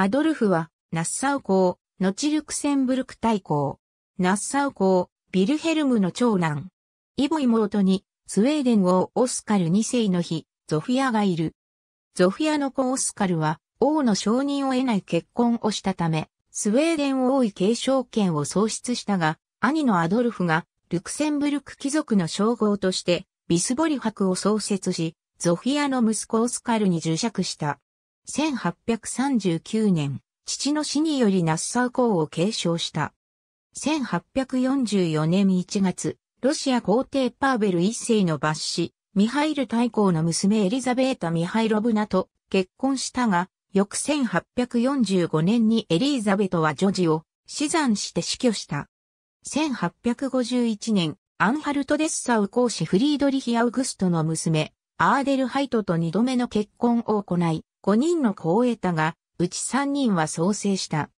アドルフは、ナッサウ公、後ルクセンブルク大公、ナッサウ公、ビルヘルムの長男。イボ妹に、スウェーデン王オスカル2世の日、ゾフィアがいる。ゾフィアの子オスカルは、王の承認を得ない結婚をしたため、スウェーデン王位継承権を喪失したが、兄のアドルフが、ルクセンブルク貴族の称号として、ビスボリ博を創設し、ゾフィアの息子オスカルに従爵した。1839年、父の死によりナッサー公を継承した。1844年1月、ロシア皇帝パーベル一世の抜子、ミハイル大公の娘エリザベータ・ミハイロブナと結婚したが、翌1845年にエリザベトは女児を死産して死去した。1851年、アンハルト・デッサウ公子フリードリヒ・アウグストの娘、アーデルハイトと二度目の結婚を行い、5人の子を得たが、うち3人は創生した。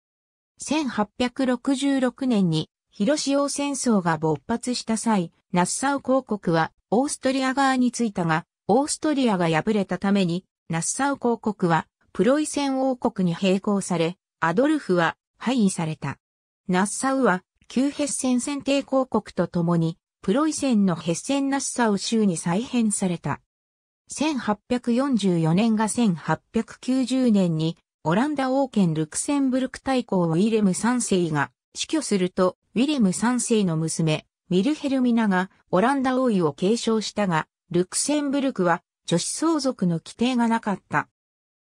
1866年に広潮戦争が勃発した際、ナッサウ公国はオーストリア側に着いたが、オーストリアが敗れたために、ナッサウ公国はプロイセン王国に並行され、アドルフは廃位された。ナッサウは旧ヘッセン選帝公国と共に、プロイセンのヘッセンナッサウ州に再編された。1844年が1890年に、オランダ王権ルクセンブルク大公ウィレム3世が死去すると、ウィレム3世の娘、ウィルヘルミナがオランダ王位を継承したが、ルクセンブルクは女子相続の規定がなかった。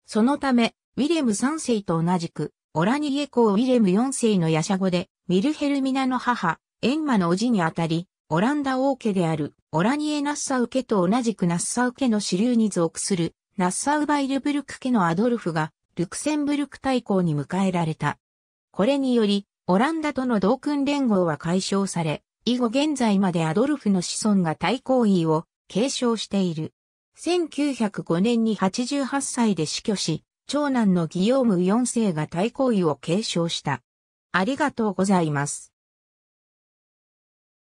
そのため、ウィレム3世と同じく、オラニエ公ウィレム4世のヤシャ語で、ウィルヘルミナの母、エンマの叔父にあたり、オランダ王家であるオラニエ・ナッサウ家と同じくナッサウ家の支流に属するナッサウ・バイルブルク家のアドルフがルクセンブルク大公に迎えられた。これにより、オランダとの同訓連合は解消され、以後現在までアドルフの子孫が大公位を継承している。1905年に88歳で死去し、長男のギヨーム4世が大公位を継承した。ありがとうございます。